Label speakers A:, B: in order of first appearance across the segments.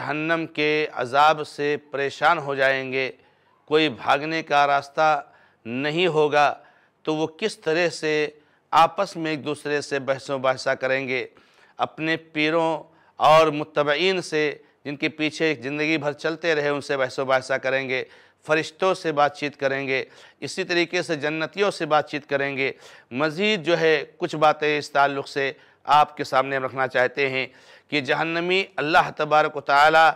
A: जहन्नम के अजाब से परेशान हो जाएंगे कोई भागने का रास्ता नहीं होगा तो वो किस तरह से आपस में एक दूसरे से बहसों बहसा करेंगे अपने पीरों और मुतबीन से जिनके पीछे ज़िंदगी भर चलते रहे उनसे बहसों बहसा करेंगे फरिश्तों से बातचीत करेंगे इसी तरीके से जन्नतियों से बातचीत करेंगे मज़ीद जो है कुछ बातें इस ताल्लुक़ से आपके सामने रखना चाहते हैं कि जहन्नमी अल्लाह तबारक ताली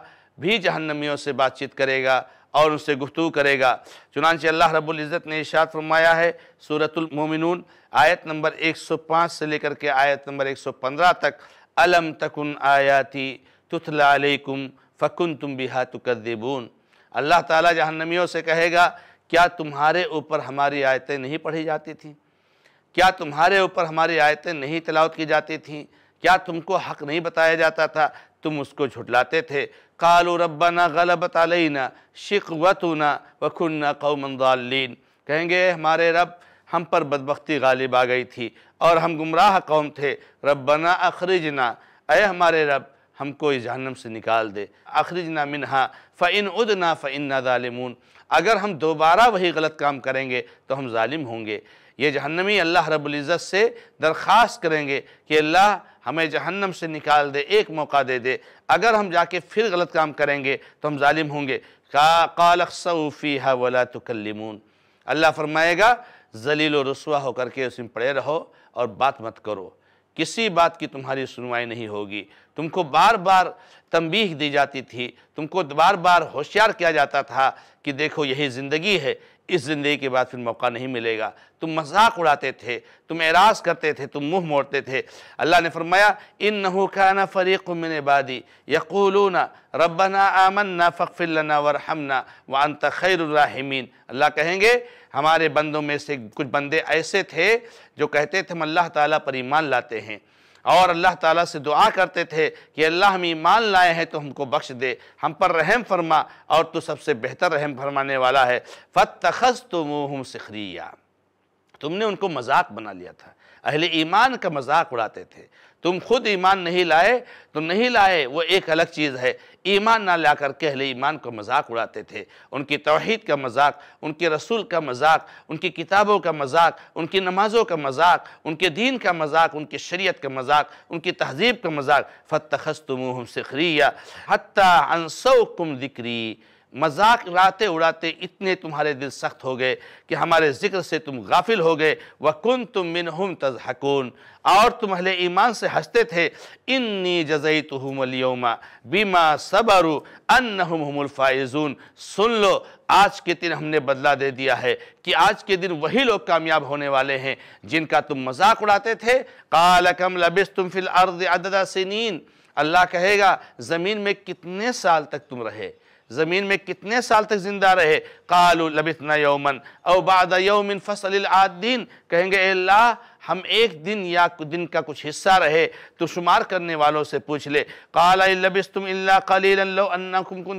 A: भी जहन्नमियों से बातचीत करेगा और उनसे गुफ्तु करेगा चुनानचे अल्लाह रबुल्ज़त ने इशात फरमाया है सूरतमिन आयत नंबर 105 से लेकर के आयत नंबर 115 तक अलम तकन आयाती तुतलाकुम फ़कुन तुम बिहा तुकदेबून अल्लाह ताला जहन्नमियों से कहेगा क्या तुम्हारे ऊपर हमारी आयतें नहीं पढ़ी जाती थीं क्या तुम्हारे ऊपर हमारी आयतें नहीं तलावत की जाती थीं क्या तुमको हक नहीं बताया जाता था तुम उसको झुटलाते थे कालो रब्बाना गलबत व शिकवतना वकुन्ना कौमदालीन कहेंगे हमारे रब हम पर बदबख्ती गालिब आ गई थी और हम गुमराह कौम थे रब्बना अखरिजना अय हमारे रब हमको इस जहनम से निकाल दे अखरिजना मिनहा फ़िन उदना फ़िन ालिमून अगर हम दोबारा वही गलत काम करेंगे तो हम ालिम होंगे ये जहन्नमी अल्लाह रब्ज़त से दरख्वास्त करेंगे कि अल्लाह हमें जहन्नम से निकाल दे एक मौका दे दे अगर हम जाके फिर गलत काम करेंगे तो हम ालिम होंगे का कालकसूफ़ी है वला तकलमून अल्लाह फरमाएगा जलील रसुआ होकर के उसमें पड़े रहो और बात मत करो किसी बात की तुम्हारी सुनवाई नहीं होगी तुमको बार बार तंबीह दी जाती थी तुमको बार बार होशियार किया जाता था कि देखो यही ज़िंदगी है इस ज़िंदगी के बाद फिर मौका नहीं मिलेगा तुम मजाक उड़ाते थे तुम एराज करते थे तुम मुंह मोड़ते थे अल्लाह ने फरमाया इन नहू खाना फ़रीक़ मिन यक़ूलू यकूलूना रबना आमन ना फ़िल्लना वरहमना वन तखैरमिन अल्लाह कहेंगे हमारे बंदों में से कुछ बंदे ऐसे थे जो कहते थे हम अल्लाह ताला पर ईमान लाते हैं और अल्लाह ताला से दुआ करते थे कि अल्लाह हम ईमान लाए हैं तो हमको बख्श दे हम पर रहम फरमा और तो सबसे बेहतर रहम फरमाने वाला है फ़त तखस तो मुँह सिखरिया तुमने उनको मजाक बना लिया था अहले ईमान का मजाक उड़ाते थे तुम खुद ईमान नहीं लाए तो नहीं लाए वो एक अलग चीज़ है ईमान ना ला करके अहले ईमान का मजाक उड़ाते थे उनकी तोहहीद का मजाक उनके रसूल का मजाक उनकी किताबों का मजाक उनकी नमाज़ों का मजाक उनके दीन का मजाक उनके शरीयत का मजाक उनकी तहजीब का मजाक फ़तखस तुम सिखरिया हती अनसो कुम दिक्री मजाक उड़ाते उड़ाते इतने तुम्हारे दिल सख्त हो गए कि हमारे ज़िक्र से तुम गाफिल हो गए वकुन तुम मिन हम तजहकून और तुम अहले ईमान से हंसते थे इन्नी जजई तुहमलियोमा बीमा सबरू अनहुमफाइजून सुन लो आज के दिन हमने बदला दे दिया है कि आज के दिन वही लोग कामयाब होने वाले हैं जिनका तुम मजाक उड़ाते थे कालकम लबिस तुम फिल अर्द अददा सिनीन अल्लाह कहेगा ज़मीन में कितने साल तक तुम रहे ज़मीन में कितने साल तक ज़िंदा रहे कालू लबितना यौमन औबाद यौमिन फसल आदीन कहेंगे अल्लाह हम एक दिन या दिन का कुछ हिस्सा रहे तो शुमार करने वालों से पूछ ले कालाबिस तुम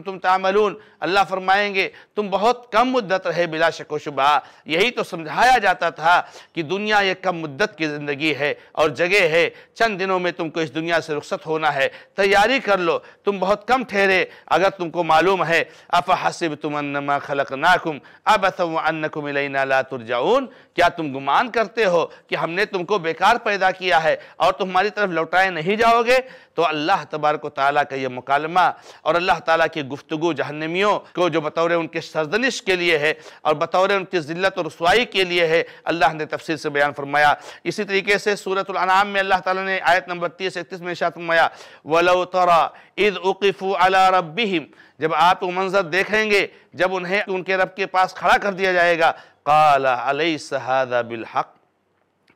A: तुम तामलून अल्लाह फरमाएंगे तुम बहुत कम मुद्दत रहे बिला शको शुबा यही तो समझाया जाता था कि दुनिया एक कम मुद्दत की ज़िंदगी है और जगह है चंद दिनों में तुमको इस दुनिया से रुख्सत होना है तैयारी कर लो तुम बहुत कम ठहरे अगर तुमको मालूम है अफ हसब तुम अनमा खलक नाकुम अब असम अन्नकुम ला तुरजाउन क्या तुम गुमान करते हो कि हमने मैंने तुमको बेकार पैदा किया है और तुम हमारी तरफ लौटाए नहीं जाओगे तो अल्लाह तबारक ताली का ये मुकालमा और अल्लाह ताली की गुफ्तु जहनमियों को जो बतौर उनके सरजनिश के लिए है और बतौर उनकी ज़िल्त और रसवाई के लिए है अल्लाह ने तफसील से बयान फरमाया इसी तरीके से सूरतम में अल्लाह ताली ने आयत नंबर तीस इकतीस में शात फरमाया वलो तरा इद उक़फ़ अला रबिम जब आप मंजर देखेंगे जब उन्हें उनके रब के पास खड़ा कर दिया जाएगा काला अलई सहादा बिलहक़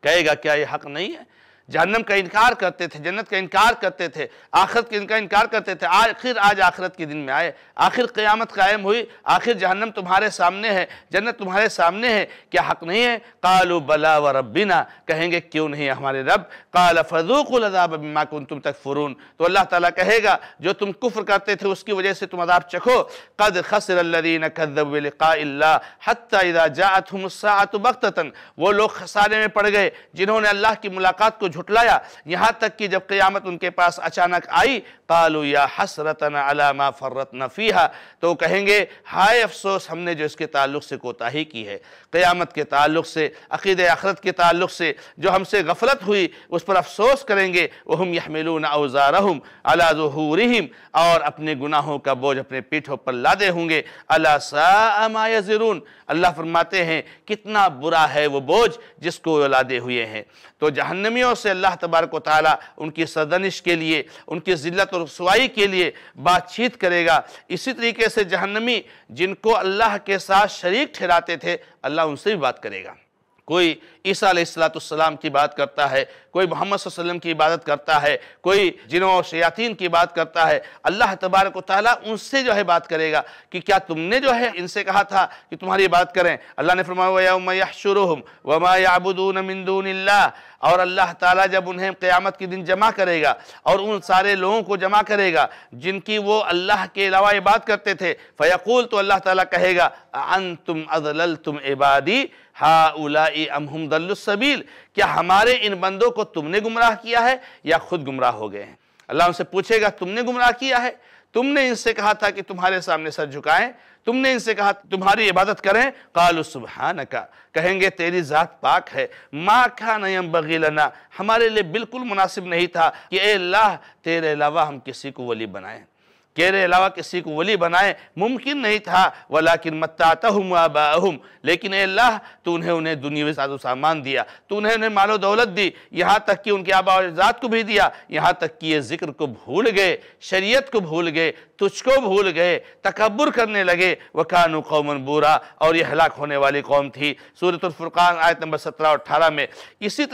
A: कहेगा क्या ये हक नहीं है जहन्नम का इनकार करते थे जन्नत का इनकार करते थे आखिरत के इनका इनकार करते थे आखिर आज आखिरत के दिन में आए आखिर क़्यामत कायम हुई आखिर जहन्नम तुम्हारे सामने है जन्नत तुम्हारे सामने है क्या हक नहीं है कालू बला व रबीना कहेंगे क्यों नहीं हमारे रब काल फजूकलाब बिमा तुम तक फ़रून तो अल्लाह ताली कहेगा जो तुम कुफ्र करते थे उसकी वजह से तुम अदाब चखो कद खसरल्लिन कदबिल्ला हत्या जात बख्तन वो लोग खसारे में पड़ गए जिन्होंने अल्लाह की मुलाकात को झुटलाया यहाँ तक कि जब क़यामत उनके पास अचानक आई कालू या हसरतन अलामा फ़र्रत नफ़ीहा तो कहेंगे हाय अफसोस हमने जो इसके ताल्लुक़ से कोताही की है क़यामत के ताल्लुक़ से अक़ीद आखरत के ताल्लुक़ से जो हमसे गफलत हुई उस पर अफसोस करेंगे वहम यहमिलून अवज़ारहम अला जहूरहम और अपने गुनाहों का बोझ अपने पीठों पर लादे होंगे अला सामायजरून अल्लाह फरमाते हैं कितना बुरा है वो बोझ जिसको लादे हुए हैं तो जहन्नमियों से अल्लाह तबारक ताली उनकी सदनिश के लिए उनकी ज़िल्त और रसवाई के लिए बातचीत करेगा इसी तरीके से जहन्नमी जिनको अल्लाह के साथ शरीक ठहराते थे अल्लाह उनसे भी बात करेगा कोई ईसा सलाम की बात करता है कोई मोहम्मद वसल्लम की इबादत करता है कोई जिनों और शयातीन की बात करता है अल्लाह तबारक ताली उनसे जो है बात करेगा कि क्या तुमने जो है इनसे कहा था कि तुम्हारी बात करें अल्लाह ने फरमाया वमा याबुदून मिंदून और अल्लाह ताला जब उन्हें क़यामत के दिन जमा करेगा और उन सारे लोगों को जमा करेगा जिनकी वो अल्लाह के अलावा इबाद करते थे फ़यकूल तो अल्लाह ताला कहेगा अन तुम अजल तुम इबादी हा उला अमहमदल्लुसबील क्या हमारे इन बंदों को तुमने गुमराह किया है या खुद गुमराह हो गए हैं अल्लाह उनसे पूछेगा तुमने गुमराह किया है तुमने इनसे कहा था कि तुम्हारे सामने सर झुकाएं तुमने इनसे कहा तुम्हारी इबादत करें कालु सुबहान का कहेंगे तेरी ज़ात पाक है माँ खा नयम बगीलना हमारे लिए बिल्कुल मुनासिब नहीं था कि ए अल्लाह तेरे अलावा हम किसी को वली बनाएं केरे अलावा किसी को वली बनाए मुमकिन नहीं था वलाकिन किन हम वाबाहम लेकिन अल्लाह तो उन्हें उन्हें दुनिया साधु सामान दिया तो उन्हें उन्हें मालो दौलत दी यहाँ तक कि उनके आबाजात को भी दिया यहाँ तक कि ये जिक्र को भूल गए शरीयत को भूल गए तुझको भूल गए तकबर करने लगे वकान कौमन बुरा और ये हलाक होने वाली कौम थी सूरतुल्फ़ुर्क़ान आयत नंबर सत्रह और अठारह में इसी तरीके